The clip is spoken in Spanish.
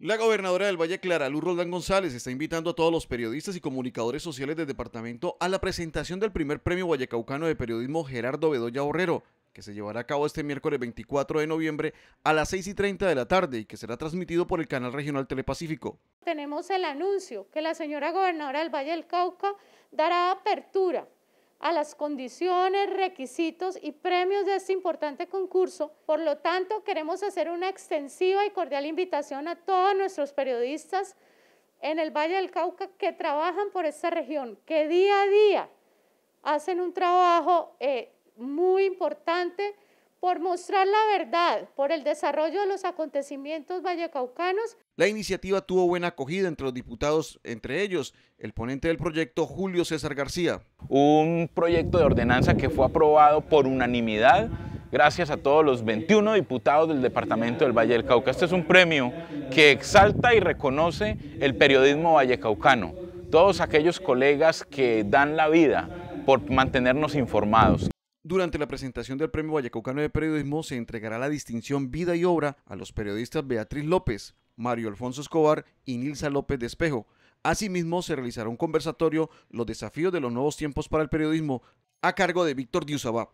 La gobernadora del Valle Clara, Luz Roldán González, está invitando a todos los periodistas y comunicadores sociales del departamento a la presentación del primer premio vallecaucano de periodismo Gerardo Bedoya Borrero, que se llevará a cabo este miércoles 24 de noviembre a las 6 y 30 de la tarde y que será transmitido por el canal regional Telepacífico. Tenemos el anuncio que la señora gobernadora del Valle del Cauca dará apertura a las condiciones, requisitos y premios de este importante concurso. Por lo tanto, queremos hacer una extensiva y cordial invitación a todos nuestros periodistas en el Valle del Cauca que trabajan por esta región, que día a día hacen un trabajo eh, muy importante por mostrar la verdad, por el desarrollo de los acontecimientos vallecaucanos. La iniciativa tuvo buena acogida entre los diputados, entre ellos el ponente del proyecto Julio César García. Un proyecto de ordenanza que fue aprobado por unanimidad gracias a todos los 21 diputados del Departamento del Valle del Cauca. Este es un premio que exalta y reconoce el periodismo vallecaucano, todos aquellos colegas que dan la vida por mantenernos informados. Durante la presentación del Premio Vallecaucano de Periodismo se entregará la distinción Vida y Obra a los periodistas Beatriz López, Mario Alfonso Escobar y Nilsa López de Espejo. Asimismo, se realizará un conversatorio Los desafíos de los nuevos tiempos para el periodismo a cargo de Víctor Diusabá.